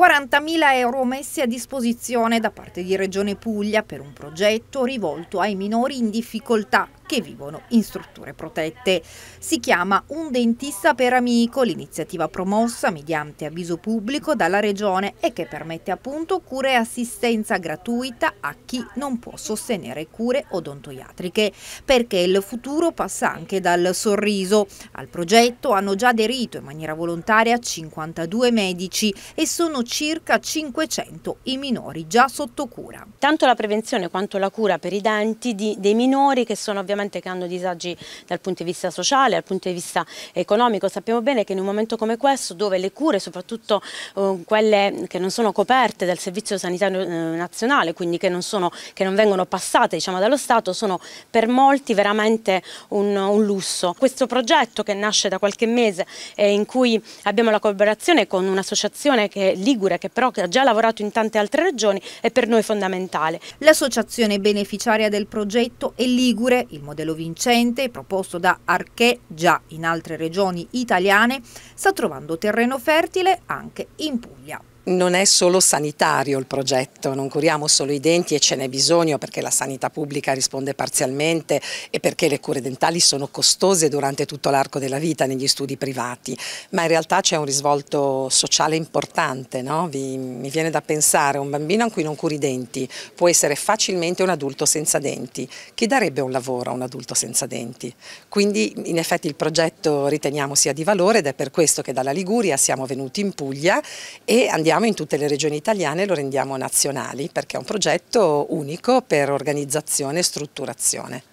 40.000 euro messi a disposizione da parte di Regione Puglia per un progetto rivolto ai minori in difficoltà che vivono in strutture protette. Si chiama Un dentista per amico, l'iniziativa promossa mediante avviso pubblico dalla Regione e che permette appunto cure e assistenza gratuita a chi non può sostenere cure odontoiatriche, perché il futuro passa anche dal sorriso. Al progetto hanno già aderito in maniera volontaria 52 medici e sono circa 500 i minori già sotto cura. Tanto la prevenzione quanto la cura per i denti di, dei minori che sono ovviamente sicuramente che hanno disagi dal punto di vista sociale, dal punto di vista economico. Sappiamo bene che in un momento come questo dove le cure, soprattutto eh, quelle che non sono coperte dal Servizio Sanitario eh, Nazionale, quindi che non, sono, che non vengono passate diciamo, dallo Stato, sono per molti veramente un, un, lusso. Questo progetto che nasce da qualche mese e in cui abbiamo la collaborazione con un'associazione che è Ligure, che però ha già lavorato in tante altre regioni, è per noi fondamentale. L'associazione beneficiaria del progetto è Ligure, il modello vincente proposto da Arché già in altre regioni italiane sta trovando terreno fertile anche in Puglia non è solo sanitario il progetto, non curiamo solo i denti e ce n'è bisogno perché la sanità pubblica risponde parzialmente e perché le cure dentali sono costose durante tutto l'arco della vita negli studi privati, ma in realtà c'è un risvolto sociale importante, no? Vi, mi viene da pensare un bambino a cui non curi i denti può essere facilmente un adulto senza denti, chi darebbe un lavoro a un adulto senza denti? Quindi in effetti il progetto riteniamo sia di valore ed è per questo che dalla Liguria siamo venuti in Puglia e andiamo promuoviamo in tutte le regioni italiane e lo rendiamo nazionali perché è un progetto unico per organizzazione e strutturazione.